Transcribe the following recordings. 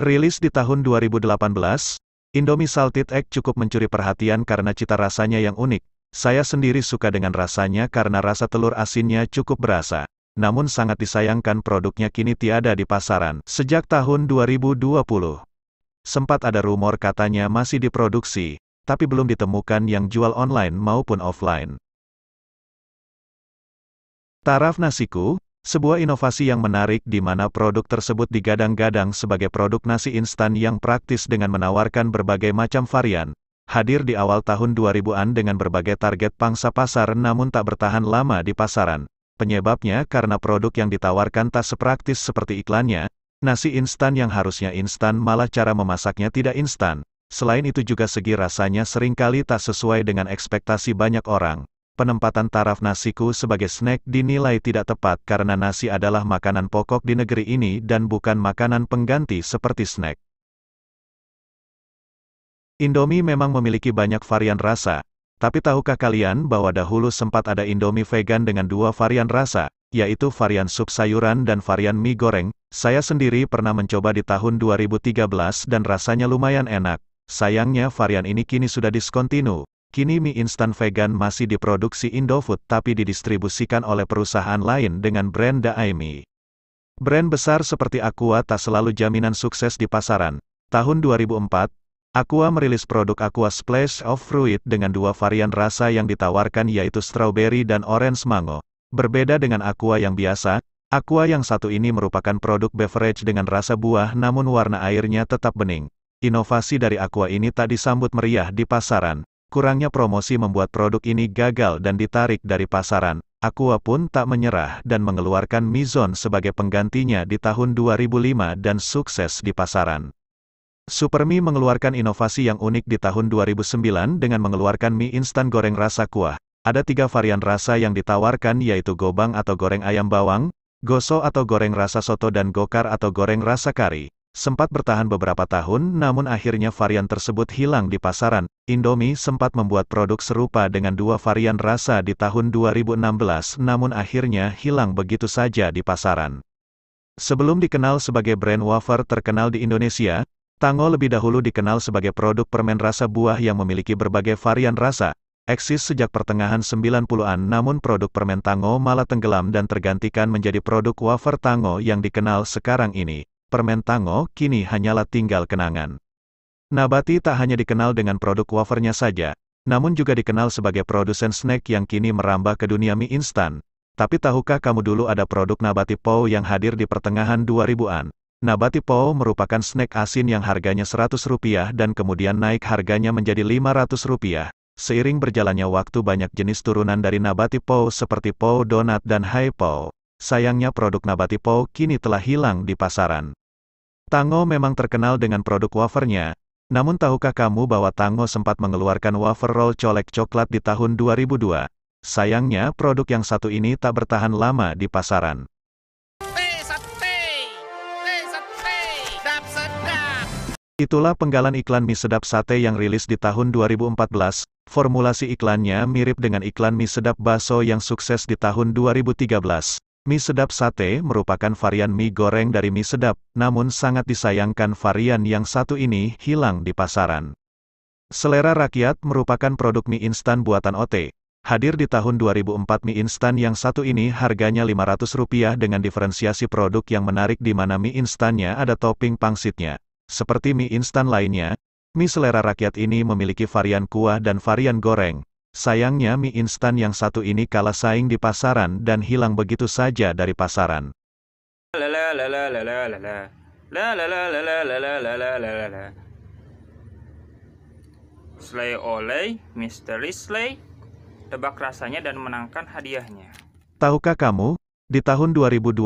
Rilis di tahun 2018, Indomie Salted Egg cukup mencuri perhatian karena cita rasanya yang unik. Saya sendiri suka dengan rasanya karena rasa telur asinnya cukup berasa. Namun sangat disayangkan produknya kini tiada di pasaran. Sejak tahun 2020, sempat ada rumor katanya masih diproduksi, tapi belum ditemukan yang jual online maupun offline. Taraf nasiku, sebuah inovasi yang menarik di mana produk tersebut digadang-gadang sebagai produk nasi instan yang praktis dengan menawarkan berbagai macam varian. Hadir di awal tahun 2000-an dengan berbagai target pangsa pasar namun tak bertahan lama di pasaran. Penyebabnya karena produk yang ditawarkan tak sepraktis seperti iklannya, nasi instan yang harusnya instan malah cara memasaknya tidak instan. Selain itu juga segi rasanya seringkali tak sesuai dengan ekspektasi banyak orang penempatan taraf nasiku sebagai snack dinilai tidak tepat karena nasi adalah makanan pokok di negeri ini dan bukan makanan pengganti seperti snack. Indomie memang memiliki banyak varian rasa, tapi tahukah kalian bahwa dahulu sempat ada Indomie vegan dengan dua varian rasa, yaitu varian sup sayuran dan varian mie goreng. Saya sendiri pernah mencoba di tahun 2013 dan rasanya lumayan enak. Sayangnya varian ini kini sudah diskontinu, Kini mie instan vegan masih diproduksi Indofood tapi didistribusikan oleh perusahaan lain dengan brand Daimi. Brand besar seperti Aqua tak selalu jaminan sukses di pasaran. Tahun 2004, Aqua merilis produk Aqua Splash of Fruit dengan dua varian rasa yang ditawarkan yaitu strawberry dan orange mango. Berbeda dengan Aqua yang biasa, Aqua yang satu ini merupakan produk beverage dengan rasa buah namun warna airnya tetap bening. Inovasi dari Aqua ini tak disambut meriah di pasaran. Kurangnya promosi membuat produk ini gagal dan ditarik dari pasaran. Aqua pun tak menyerah dan mengeluarkan Mizon sebagai penggantinya di tahun 2005 dan sukses di pasaran. Supermi mengeluarkan inovasi yang unik di tahun 2009 dengan mengeluarkan mie instan goreng rasa kuah. Ada tiga varian rasa yang ditawarkan yaitu gobang atau goreng ayam bawang, goso atau goreng rasa soto dan gokar atau goreng rasa kari sempat bertahan beberapa tahun namun akhirnya varian tersebut hilang di pasaran. Indomie sempat membuat produk serupa dengan dua varian rasa di tahun 2016 namun akhirnya hilang begitu saja di pasaran. Sebelum dikenal sebagai brand wafer terkenal di Indonesia, Tango lebih dahulu dikenal sebagai produk permen rasa buah yang memiliki berbagai varian rasa, eksis sejak pertengahan 90-an namun produk permen Tango malah tenggelam dan tergantikan menjadi produk wafer Tango yang dikenal sekarang ini permen tango kini hanyalah tinggal kenangan. Nabati tak hanya dikenal dengan produk wafernya saja, namun juga dikenal sebagai produsen snack yang kini merambah ke dunia mie instan. Tapi tahukah kamu dulu ada produk Nabati Po yang hadir di pertengahan 2000-an? Nabati Po merupakan snack asin yang harganya Rp100 dan kemudian naik harganya menjadi Rp500. Seiring berjalannya waktu banyak jenis turunan dari Nabati Po seperti Po Donat dan Hai Po. Sayangnya produk Nabati Po kini telah hilang di pasaran. Tango memang terkenal dengan produk wafernya, namun tahukah kamu bahwa Tango sempat mengeluarkan wafer roll colek coklat di tahun 2002? Sayangnya produk yang satu ini tak bertahan lama di pasaran. Itulah penggalan iklan mie sedap sate yang rilis di tahun 2014, formulasi iklannya mirip dengan iklan mie sedap baso yang sukses di tahun 2013. Mie sedap sate merupakan varian mie goreng dari mie sedap, namun sangat disayangkan varian yang satu ini hilang di pasaran. Selera rakyat merupakan produk mie instan buatan OT. Hadir di tahun 2004 mie instan yang satu ini harganya Rp500 dengan diferensiasi produk yang menarik di mana mie instannya ada topping pangsitnya. Seperti mie instan lainnya, mie selera rakyat ini memiliki varian kuah dan varian goreng, Sayangnya mie instan yang satu ini kalah saing di pasaran dan hilang begitu saja dari pasaran. Slay oleh Misteri Slay, tebak rasanya dan menangkan hadiahnya. Tahukah kamu, di tahun 2021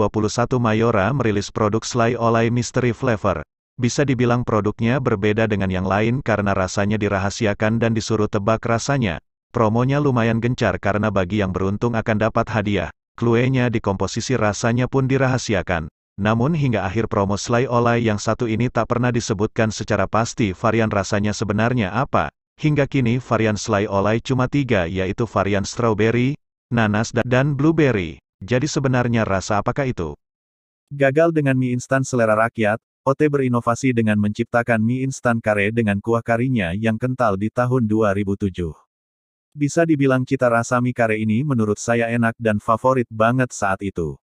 Mayora merilis produk Slay Olay Mystery Flavor. Bisa dibilang produknya berbeda dengan yang lain karena rasanya dirahasiakan dan disuruh tebak rasanya, Promonya lumayan gencar karena bagi yang beruntung akan dapat hadiah. Kluenya di komposisi rasanya pun dirahasiakan. Namun hingga akhir promo selai Olay yang satu ini tak pernah disebutkan secara pasti varian rasanya sebenarnya apa. Hingga kini varian selai Olay cuma tiga yaitu varian strawberry, nanas dan blueberry. Jadi sebenarnya rasa apakah itu? Gagal dengan mie instan selera rakyat, Ote berinovasi dengan menciptakan mie instan kare dengan kuah karinya yang kental di tahun 2007. Bisa dibilang cita rasa mie kare ini menurut saya enak dan favorit banget saat itu.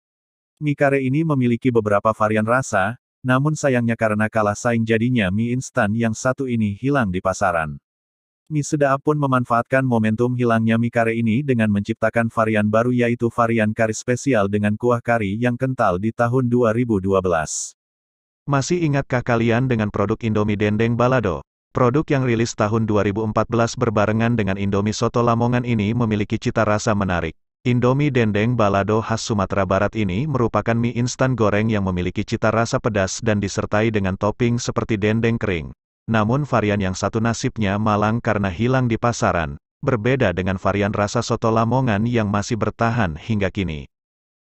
Mie kare ini memiliki beberapa varian rasa, namun sayangnya karena kalah saing jadinya mie instan yang satu ini hilang di pasaran. Mie sedap pun memanfaatkan momentum hilangnya mie kare ini dengan menciptakan varian baru yaitu varian kari spesial dengan kuah kari yang kental di tahun 2012. Masih ingatkah kalian dengan produk Indomie Dendeng Balado? Produk yang rilis tahun 2014 berbarengan dengan Indomie Soto Lamongan ini memiliki cita rasa menarik. Indomie Dendeng Balado khas Sumatera Barat ini merupakan mie instan goreng yang memiliki cita rasa pedas dan disertai dengan topping seperti dendeng kering. Namun varian yang satu nasibnya malang karena hilang di pasaran, berbeda dengan varian rasa soto Lamongan yang masih bertahan hingga kini.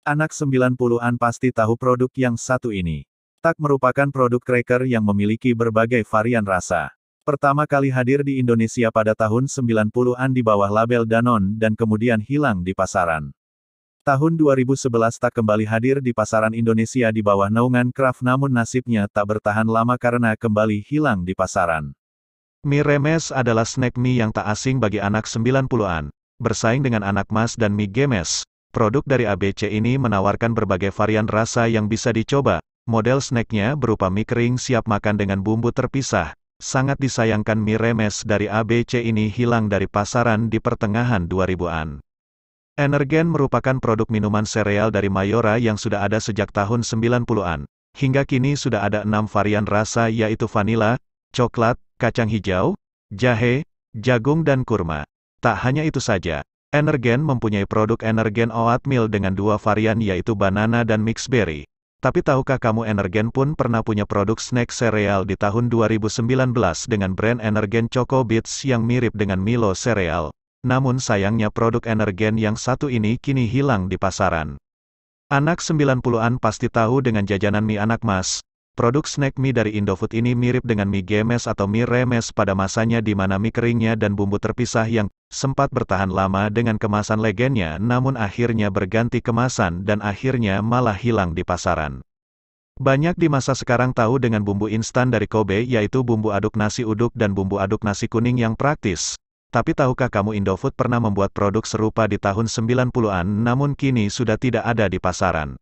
Anak 90-an pasti tahu produk yang satu ini. Tak merupakan produk cracker yang memiliki berbagai varian rasa. Pertama kali hadir di Indonesia pada tahun 90-an di bawah label Danon dan kemudian hilang di pasaran. Tahun 2011 tak kembali hadir di pasaran Indonesia di bawah naungan Kraft namun nasibnya tak bertahan lama karena kembali hilang di pasaran. Mie remes adalah snack mie yang tak asing bagi anak 90-an, bersaing dengan anak mas dan mie gemes. Produk dari ABC ini menawarkan berbagai varian rasa yang bisa dicoba, model snacknya berupa mie kering siap makan dengan bumbu terpisah, Sangat disayangkan Remes dari ABC ini hilang dari pasaran di pertengahan 2000-an. Energen merupakan produk minuman sereal dari Mayora yang sudah ada sejak tahun 90-an. Hingga kini sudah ada enam varian rasa yaitu vanila, coklat, kacang hijau, jahe, jagung dan kurma. Tak hanya itu saja, Energen mempunyai produk Energen Oatmeal dengan dua varian yaitu banana dan mixed berry. Tapi tahukah kamu Energen pun pernah punya produk snack cereal di tahun 2019 dengan brand Energen Choco Bits yang mirip dengan Milo Cereal. Namun sayangnya produk Energen yang satu ini kini hilang di pasaran. Anak 90-an pasti tahu dengan jajanan mie anak mas, Produk snack mie dari Indofood ini mirip dengan mie gemes atau mie remes pada masanya di mana mie keringnya dan bumbu terpisah yang sempat bertahan lama dengan kemasan legennya namun akhirnya berganti kemasan dan akhirnya malah hilang di pasaran. Banyak di masa sekarang tahu dengan bumbu instan dari Kobe yaitu bumbu aduk nasi uduk dan bumbu aduk nasi kuning yang praktis. Tapi tahukah kamu Indofood pernah membuat produk serupa di tahun 90-an namun kini sudah tidak ada di pasaran.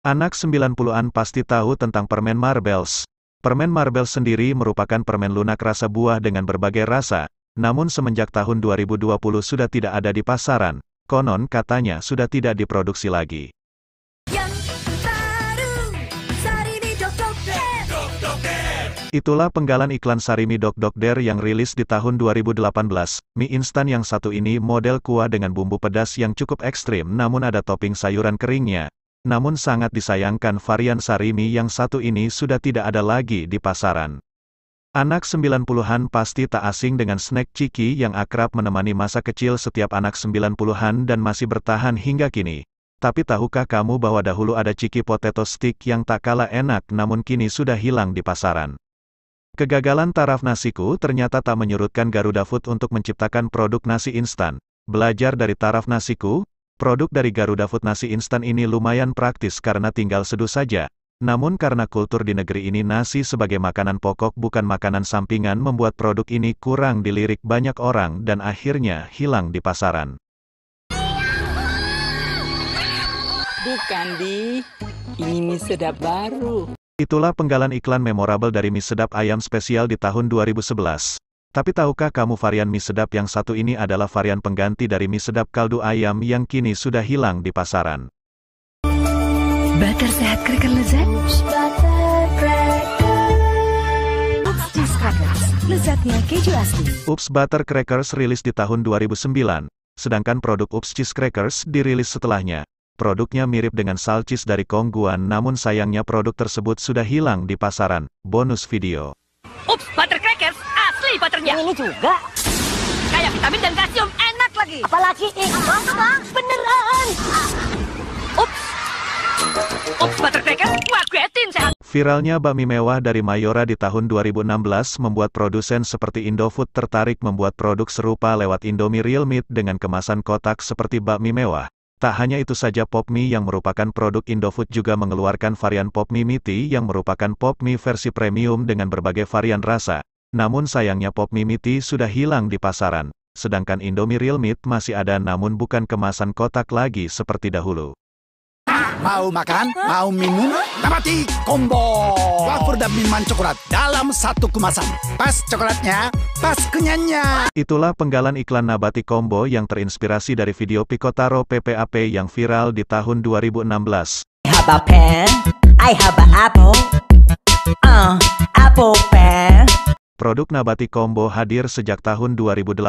Anak 90-an pasti tahu tentang permen marbles. Permen marbles sendiri merupakan permen lunak rasa buah dengan berbagai rasa, namun semenjak tahun 2020 sudah tidak ada di pasaran, konon katanya sudah tidak diproduksi lagi. Itulah penggalan iklan Sarimi Dok Dok Der yang rilis di tahun 2018. Mie instan yang satu ini model kuah dengan bumbu pedas yang cukup ekstrim namun ada topping sayuran keringnya, namun sangat disayangkan varian Sarimi yang satu ini sudah tidak ada lagi di pasaran. Anak 90-an pasti tak asing dengan snack ciki yang akrab menemani masa kecil setiap anak 90-an dan masih bertahan hingga kini. Tapi tahukah kamu bahwa dahulu ada ciki potato stick yang tak kalah enak namun kini sudah hilang di pasaran. Kegagalan taraf nasiku ternyata tak menyurutkan Garuda Food untuk menciptakan produk nasi instan. Belajar dari taraf nasiku, Produk dari Garuda Food nasi instan ini lumayan praktis karena tinggal seduh saja. Namun karena kultur di negeri ini nasi sebagai makanan pokok bukan makanan sampingan membuat produk ini kurang dilirik banyak orang dan akhirnya hilang di pasaran. Bukan di, ini mie sedap baru. Itulah penggalan iklan memorable dari mie sedap ayam spesial di tahun 2011. Tapi tahukah kamu varian mie sedap yang satu ini adalah varian pengganti dari mie sedap kaldu ayam yang kini sudah hilang di pasaran. Butter sehat kriker lezat. Ups lezatnya keju asli. Ups Butter Crackers rilis di tahun 2009, sedangkan produk Ups Cheese Crackers dirilis setelahnya. Produknya mirip dengan salcis dari Kongguan namun sayangnya produk tersebut sudah hilang di pasaran. Bonus video. Ups Butter beli butternya. Ini juga. Kayak vitamin dan kalsium, enak lagi. Apalagi ini, bang, bang, beneran. Ups. Ups, butter wah kreatin sehat. Viralnya bami mewah dari Mayora di tahun 2016 membuat produsen seperti Indofood tertarik membuat produk serupa lewat Indomie Real Meat dengan kemasan kotak seperti bakmi mewah. Tak hanya itu saja Pop Mie yang merupakan produk Indofood juga mengeluarkan varian Pop Mie Miti yang merupakan Pop Mie versi premium dengan berbagai varian rasa. Namun sayangnya Pop Mimiti sudah hilang di pasaran, sedangkan Indomie Real Meat masih ada namun bukan kemasan kotak lagi seperti dahulu. Mau makan? Mau minum? Dapati combo! Wafer dan minuman coklat dalam satu kemasan. Pas coklatnya, pas kenyanya. Itulah penggalan iklan Nabati Combo yang terinspirasi dari video Picotaro PPAP yang viral di tahun 2016. I have a pen, I have a apple, uh, apple pen. Produk Nabati Combo hadir sejak tahun 2018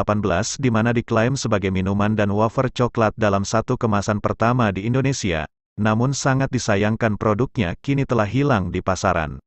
di mana diklaim sebagai minuman dan wafer coklat dalam satu kemasan pertama di Indonesia, namun sangat disayangkan produknya kini telah hilang di pasaran.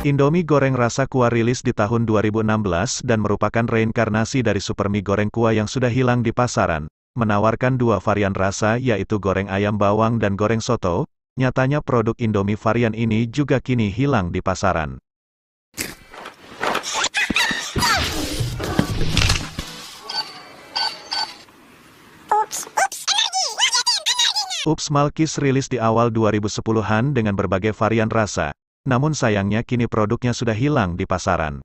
Indomie goreng rasa kuah rilis di tahun 2016 dan merupakan reinkarnasi dari super mie goreng kuah yang sudah hilang di pasaran, menawarkan dua varian rasa yaitu goreng ayam bawang dan goreng soto, nyatanya produk Indomie varian ini juga kini hilang di pasaran. Ups Malkis rilis di awal 2010-an dengan berbagai varian rasa, namun sayangnya kini produknya sudah hilang di pasaran.